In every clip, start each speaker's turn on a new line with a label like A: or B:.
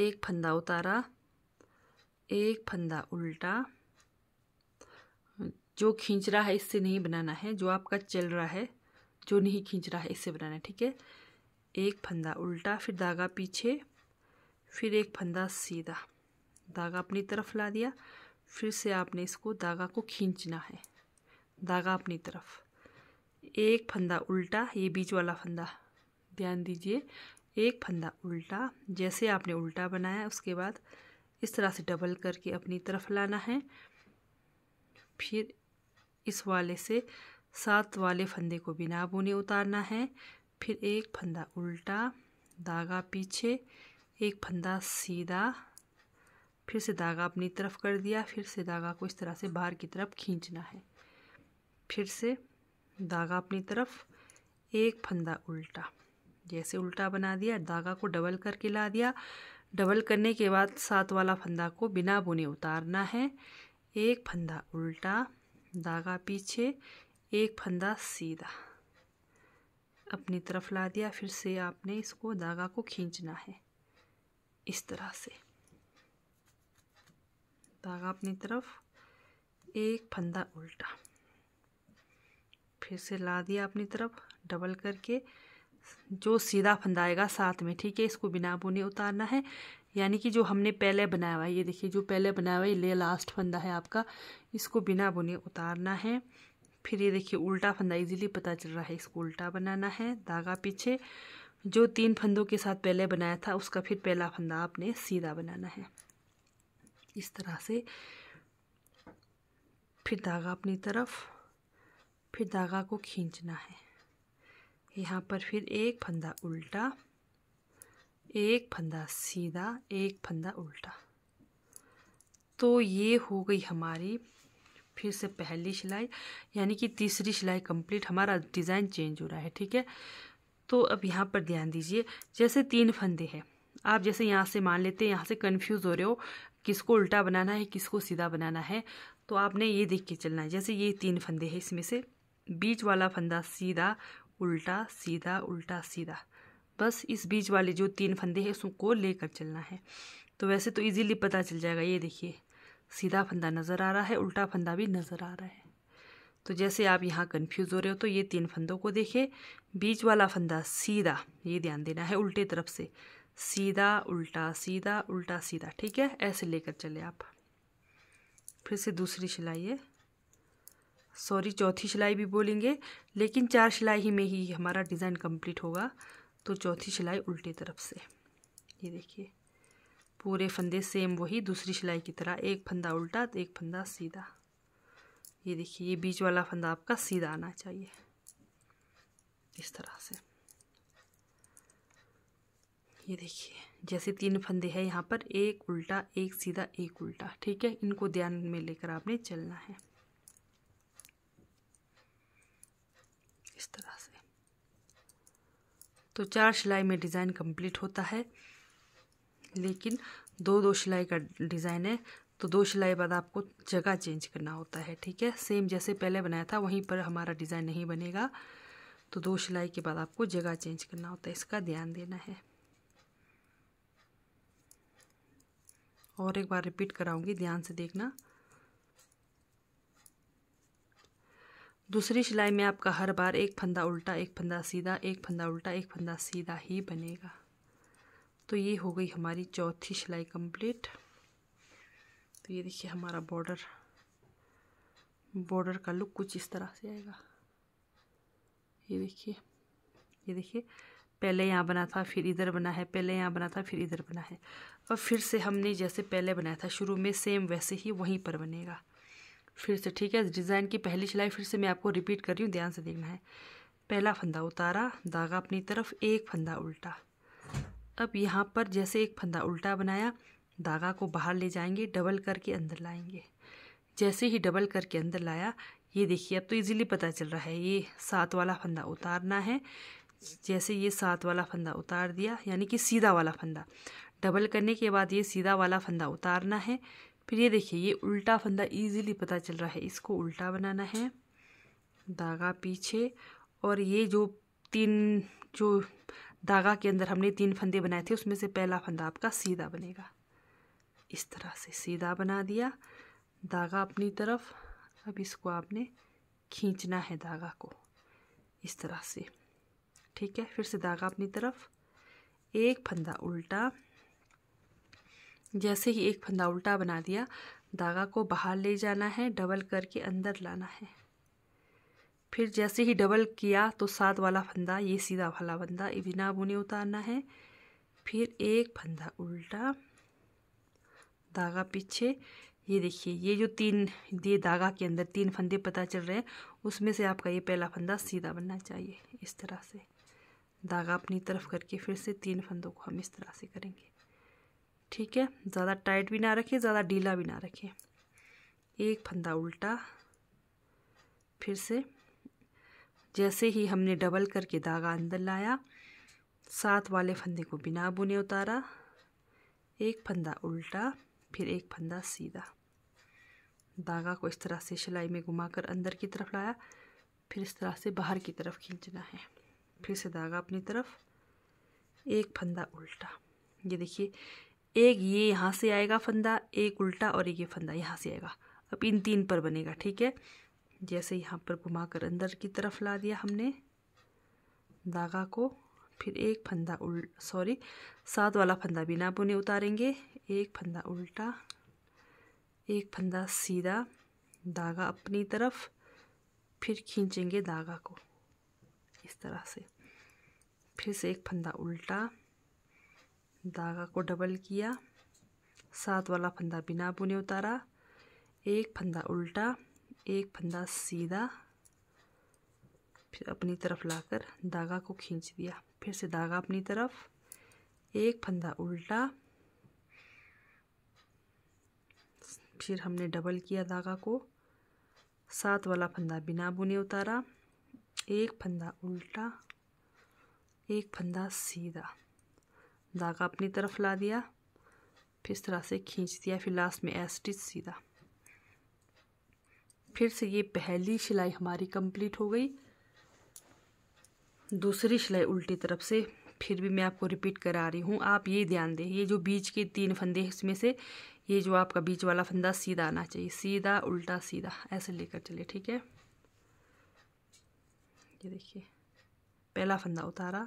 A: एक फंदा उतारा एक फंदा उल्टा जो खींच रहा है इससे नहीं बनाना है जो आपका चल रहा है जो नहीं खींच रहा है इससे बनाना है ठीक है एक फंदा उल्टा फिर धागा पीछे फिर एक फंदा सीधा धागा अपनी तरफ ला दिया फिर से आपने इसको धागा को खींचना है धागा अपनी तरफ एक फंदा उल्टा ये बीच वाला फंदा ध्यान दीजिए एक फंदा उल्टा जैसे आपने उल्टा बनाया उसके बाद इस तरह से डबल करके अपनी तरफ लाना है फिर इस वाले से सात वाले फंदे को बिना बुने उतारना है फिर एक फंदा उल्टा धागा पीछे एक फंदा सीधा फिर से धागा अपनी तरफ कर दिया फिर से धागा को इस तरह से बाहर की तरफ खींचना है फिर से धागा अपनी तरफ एक फंदा उल्टा जैसे उल्टा बना दिया धागा को डबल करके ला दिया डबल करने के बाद सात वाला फंदा को बिना बुने उतारना है एक फंदा उल्टा धागा पीछे एक फंदा सीधा अपनी तरफ ला दिया फिर से आपने इसको धागा को खींचना है इस तरह से धागा अपनी तरफ एक फंदा उल्टा फिर से ला दिया अपनी तरफ डबल करके जो सीधा फंदा आएगा साथ में ठीक है इसको बिना बुने उतारना है यानी कि जो हमने पहले बनाया हुआ है ये देखिए जो पहले बनाया हुआ है ले लास्ट फंदा है आपका इसको बिना बुने उतारना है फिर ये देखिए उल्टा फंदा इजीली पता चल रहा है इसको उल्टा बनाना है धागा पीछे जो तीन फंदों के साथ पहले बनाया था उसका फिर पहला फंदा आपने सीधा बनाना है इस तरह से फिर धागा अपनी तरफ फिर धागा को खींचना है यहाँ पर फिर एक फंदा उल्टा एक फंदा सीधा एक फंदा उल्टा तो ये हो गई हमारी फिर से पहली सिलाई यानी कि तीसरी सिलाई कंप्लीट हमारा डिज़ाइन चेंज हो रहा है ठीक है तो अब यहाँ पर ध्यान दीजिए जैसे तीन फंदे हैं आप जैसे यहाँ से मान लेते हैं यहाँ से कंफ्यूज हो रहे हो किसको उल्टा बनाना है किसको सीधा बनाना है तो आपने ये देख के चलना है जैसे ये तीन फंदे हैं इसमें से बीच वाला फंदा सीधा उल्टा सीधा उल्टा सीधा बस इस बीच वाले जो तीन फंदे हैं उसको लेकर चलना है तो वैसे तो इजीली पता चल जाएगा ये देखिए सीधा फंदा नज़र आ रहा है उल्टा फंदा भी नज़र आ रहा है तो जैसे आप यहाँ कंफ्यूज हो रहे हो तो ये तीन फंदों को देखिए बीच वाला फंदा सीधा ये ध्यान देना है उल्टे तरफ से सीधा उल्टा सीधा उल्टा सीधा ठीक है ऐसे लेकर चले आप फिर से दूसरी सिलाई है सॉरी चौथी सिलाई भी बोलेंगे लेकिन चार सिलाई ही में ही हमारा डिज़ाइन कंप्लीट होगा तो चौथी सिलाई उल्टी तरफ से ये देखिए पूरे फंदे सेम वही दूसरी सिलाई की तरह एक फंदा उल्टा तो एक फंदा सीधा ये देखिए ये बीच वाला फंदा आपका सीधा आना चाहिए इस तरह से ये देखिए जैसे तीन फंदे हैं यहाँ पर एक उल्टा एक सीधा एक उल्टा ठीक है इनको ध्यान में लेकर आपने चलना है इस तरह से तो चार सिलाई में डिज़ाइन कंप्लीट होता है लेकिन दो दो सिलाई का डिज़ाइन है तो दो सिलाई बाद आपको जगह चेंज करना होता है ठीक है सेम जैसे पहले बनाया था वहीं पर हमारा डिज़ाइन नहीं बनेगा तो दो सिलाई के बाद आपको जगह चेंज करना होता है इसका ध्यान देना है और एक बार रिपीट कराऊंगी ध्यान से देखना दूसरी सिलाई में आपका हर बार एक फंदा उल्टा एक फंदा सीधा एक फंदा उल्टा एक फंदा सीधा ही बनेगा तो ये हो गई हमारी चौथी सिलाई कंप्लीट तो ये देखिए हमारा बॉर्डर बॉर्डर का लुक कुछ इस तरह से आएगा ये देखिए ये देखिए पहले यहाँ बना था फिर इधर बना है पहले यहाँ बना था फिर इधर बना है और फिर से हमने जैसे पहले बनाया था शुरू में सेम वैसे ही वहीं पर बनेगा फिर से ठीक है डिज़ाइन की पहली सिलाई फिर से मैं आपको रिपीट कर रही हूँ ध्यान से देखना है पहला फंदा उतारा धागा अपनी तरफ एक फंदा उल्टा अब यहाँ पर जैसे एक फंदा उल्टा बनाया धागा को बाहर ले जाएंगे डबल करके अंदर लाएंगे जैसे ही डबल करके अंदर लाया ये देखिए अब तो इजीली पता चल रहा है ये सात वाला फंदा उतारना है जैसे ये सात वाला फंदा उतार दिया यानी कि सीधा वाला फंदा डबल करने के बाद ये सीधा वाला फंदा उतारना है फिर ये देखिए ये उल्टा फंदा इजीली पता चल रहा है इसको उल्टा बनाना है धागा पीछे और ये जो तीन जो धागा के अंदर हमने तीन फंदे बनाए थे उसमें से पहला फंदा आपका सीधा बनेगा इस तरह से सीधा बना दिया धागा अपनी तरफ अब इसको आपने खींचना है धागा को इस तरह से ठीक है फिर से धागा अपनी तरफ एक फंदा उल्टा जैसे ही एक फंदा उल्टा बना दिया धागा को बाहर ले जाना है डबल करके अंदर लाना है फिर जैसे ही डबल किया तो सात वाला फंदा ये सीधा वाला फंदा बिना बुने उतारना है फिर एक फंदा उल्टा धागा पीछे ये देखिए ये जो तीन ये धागा के अंदर तीन फंदे पता चल रहे हैं उसमें से आपका ये पहला फंदा सीधा बनना चाहिए इस तरह से धागा अपनी तरफ करके फिर से तीन फंदों को हम इस तरह से करेंगे ठीक है ज़्यादा टाइट भी ना रखें ज़्यादा ढीला भी ना रखें एक फंदा उल्टा फिर से जैसे ही हमने डबल करके धागा अंदर लाया साथ वाले फंदे को बिना बुने उतारा एक फंदा उल्टा फिर एक फंदा सीधा धागा को इस तरह से सिलाई में घुमाकर अंदर की तरफ लाया फिर इस तरह से बाहर की तरफ खींचना है फिर से धागा अपनी तरफ एक फंदा उल्टा ये देखिए एक ये यहाँ से आएगा फंदा एक उल्टा और एक ये फंदा यहाँ से आएगा अब इन तीन पर बनेगा ठीक है जैसे यहाँ पर घुमा कर अंदर की तरफ ला दिया हमने धागा को फिर एक फंदा उल सॉरी सात वाला फंदा बिना बुने उतारेंगे एक फंदा उल्टा एक फंदा सीधा धागा अपनी तरफ फिर खींचेंगे धागा को इस तरह से फिर से एक फंदा उल्टा धागा को डबल किया सात वाला फंदा बिना बुने उतारा एक फंदा उल्टा एक फंदा सीधा फिर अपनी तरफ लाकर धागा को खींच दिया फिर से धागा अपनी तरफ एक फंदा उल्टा फिर हमने डबल किया धागा को सात वाला फंदा बिना बुने उतारा एक फंदा उल्टा एक फंदा सीधा धागा अपनी तरफ ला दिया फिर इस तरह से खींच दिया फिर लास्ट में एस्टिच स्टिच सीधा फिर से ये पहली सिलाई हमारी कंप्लीट हो गई दूसरी सिलाई उल्टी तरफ से फिर भी मैं आपको रिपीट करा रही हूँ आप ये ध्यान दें ये जो बीच के तीन फंदे हैं इसमें से ये जो आपका बीच वाला फंदा सीधा आना चाहिए सीधा उल्टा सीधा ऐसे लेकर चलिए ठीक है ये देखिए पहला फंदा उतारा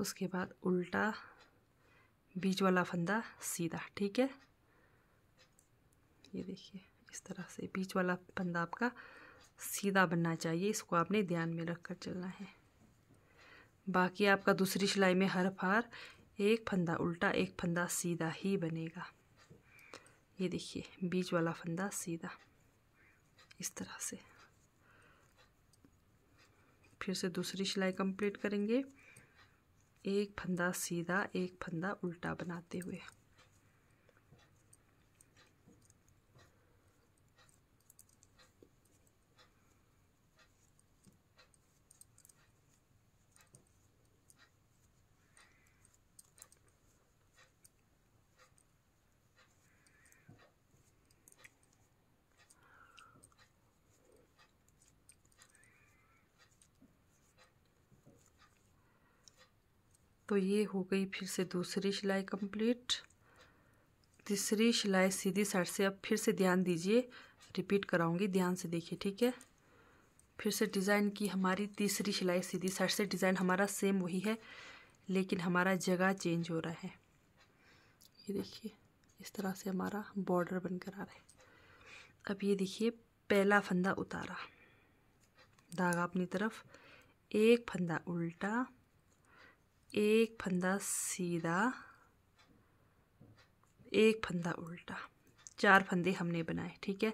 A: उसके बाद उल्टा बीच वाला फंदा सीधा ठीक है ये देखिए इस तरह से बीच वाला फंदा आपका सीधा बनना चाहिए इसको आपने ध्यान में रख कर चलना है बाकी आपका दूसरी सिलाई में हर फार एक फंदा उल्टा एक फंदा सीधा ही बनेगा ये देखिए बीच वाला फंदा सीधा इस तरह से फिर से दूसरी सिलाई कंप्लीट करेंगे एक फंदा सीधा एक फंदा उल्टा बनाते हुए तो ये हो गई फिर से दूसरी सिलाई कंप्लीट तीसरी सिलाई सीधी साइड से अब फिर से ध्यान दीजिए रिपीट कराऊंगी ध्यान से देखिए ठीक है फिर से डिज़ाइन की हमारी तीसरी सिलाई सीधी साइड से डिज़ाइन हमारा सेम वही है लेकिन हमारा जगह चेंज हो रहा है ये देखिए इस तरह से हमारा बॉर्डर बनकर आ रहा है अब ये देखिए पहला फंदा उतारा धागा अपनी तरफ एक फंदा उल्टा एक फंदा सीधा एक फंदा उल्टा चार फंदे हमने बनाए ठीक है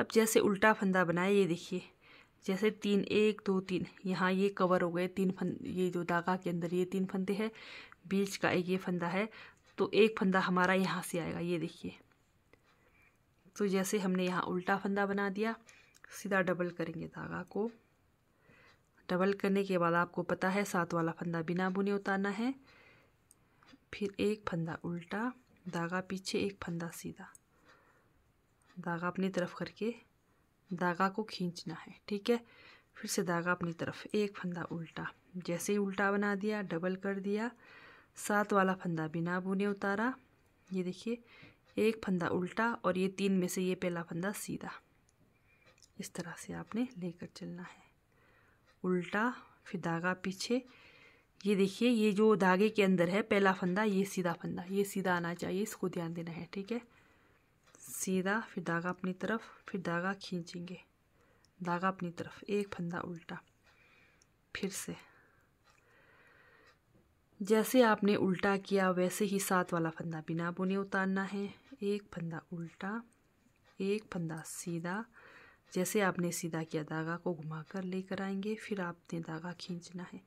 A: अब जैसे उल्टा फंदा बनाए ये देखिए जैसे तीन एक दो तीन यहाँ ये कवर हो गए तीन फंद ये जो धागा के अंदर ये तीन फंदे हैं बीच का एक ये फंदा है तो एक फंदा हमारा यहाँ से आएगा ये देखिए तो जैसे हमने यहाँ उल्टा फंदा बना दिया सीधा डबल करेंगे धागा को डबल करने के बाद आपको पता है सात वाला फंदा बिना बुने उतारना है फिर एक फंदा उल्टा धागा पीछे एक फंदा सीधा धागा अपनी तरफ करके धागा को खींचना है ठीक है फिर से धागा अपनी तरफ एक फंदा उल्टा जैसे ही उल्टा बना दिया डबल कर दिया सात वाला फंदा बिना बुने उतारा ये देखिए एक फंदा उल्टा और ये तीन में से ये पहला फंदा सीधा इस तरह से आपने लेकर चलना है उल्टा फिर धागा पीछे ये देखिए ये जो धागे के अंदर है पहला फंदा ये सीधा फंदा ये सीधा आना चाहिए इसको ध्यान देना है ठीक है सीधा फिर धागा अपनी तरफ फिर धागा खींचेंगे धागा अपनी तरफ एक फंदा उल्टा फिर से जैसे आपने उल्टा किया वैसे ही सात वाला फंदा बिना बुने उतारना है एक फंदा उल्टा एक फंदा सीधा जैसे आपने सीधा किया धागा को घुमाकर लेकर आएंगे फिर आपने धागा खींचना है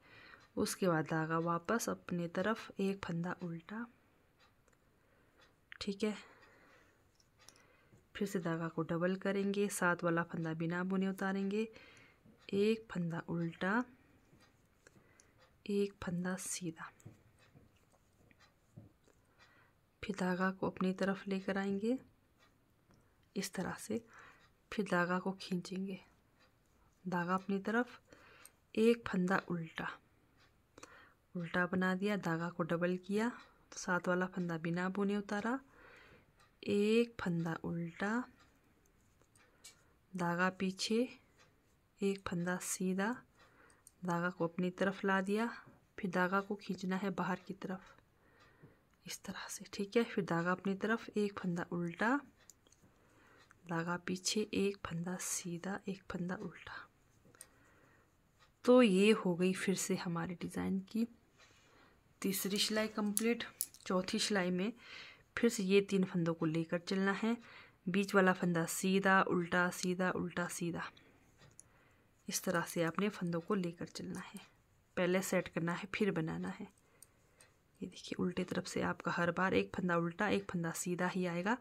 A: उसके बाद धागा वापस अपने तरफ एक फंदा उल्टा ठीक है फिर से धागा को डबल करेंगे सात वाला फंदा बिना बुने उतारेंगे एक फंदा उल्टा एक फंदा सीधा फिर धागा को अपनी तरफ लेकर आएंगे इस तरह से फिर धागा को खींचेंगे धागा अपनी तरफ एक फंदा उल्टा उल्टा बना दिया धागा को डबल किया तो साथ वाला फंदा बिना बुने उतारा एक फंदा उल्टा धागा पीछे एक फंदा सीधा धागा को अपनी तरफ ला दिया फिर धागा को खींचना है बाहर की तरफ इस तरह से ठीक है फिर धागा अपनी तरफ एक फंदा उल्टा धागा पीछे एक फंदा सीधा एक फंदा उल्टा तो ये हो गई फिर से हमारे डिज़ाइन की तीसरी सिलाई कंप्लीट चौथी सिलाई में फिर से ये तीन फंदों को लेकर चलना है बीच वाला फंदा सीधा उल्टा सीधा उल्टा सीधा इस तरह से आपने फंदों को लेकर चलना है पहले सेट करना है फिर बनाना है ये देखिए उल्टे तरफ से आपका हर बार एक फंदा उल्टा एक फंदा सीधा ही आएगा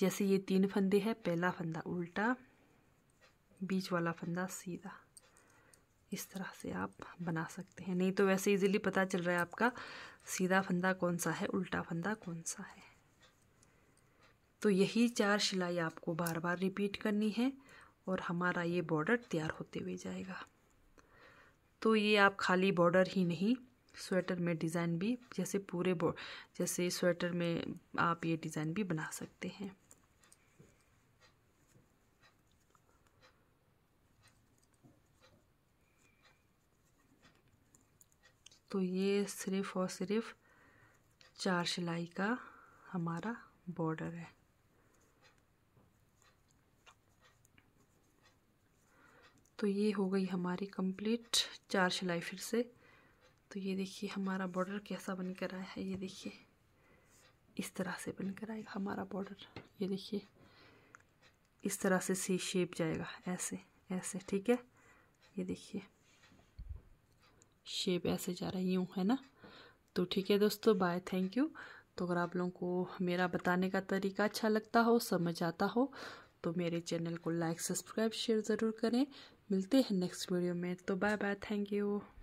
A: जैसे ये तीन फंदे हैं पहला फंदा उल्टा बीच वाला फंदा सीधा इस तरह से आप बना सकते हैं नहीं तो वैसे इजीली पता चल रहा है आपका सीधा फंदा कौन सा है उल्टा फंदा कौन सा है तो यही चार सिलाई आपको बार बार रिपीट करनी है और हमारा ये बॉर्डर तैयार होते हुए जाएगा तो ये आप खाली बॉर्डर ही नहीं स्वेटर में डिज़ाइन भी जैसे पूरे जैसे स्वेटर में आप ये डिज़ाइन भी बना सकते हैं तो ये सिर्फ़ और सिर्फ चार सिलाई का हमारा बॉर्डर है तो ये हो गई हमारी कंप्लीट चार सिलाई फिर से तो ये देखिए हमारा बॉर्डर कैसा बन कर आया है ये देखिए इस तरह से बन कर आएगा हमारा बॉर्डर ये देखिए इस तरह से सी शेप जाएगा ऐसे ऐसे ठीक है ये देखिए शेप ऐसे जा रहा है यूँ है ना तो ठीक है दोस्तों बाय थैंक यू तो अगर आप लोगों को मेरा बताने का तरीका अच्छा लगता हो समझ आता हो तो मेरे चैनल को लाइक सब्सक्राइब शेयर ज़रूर करें मिलते हैं नेक्स्ट वीडियो में तो बाय बाय थैंक यू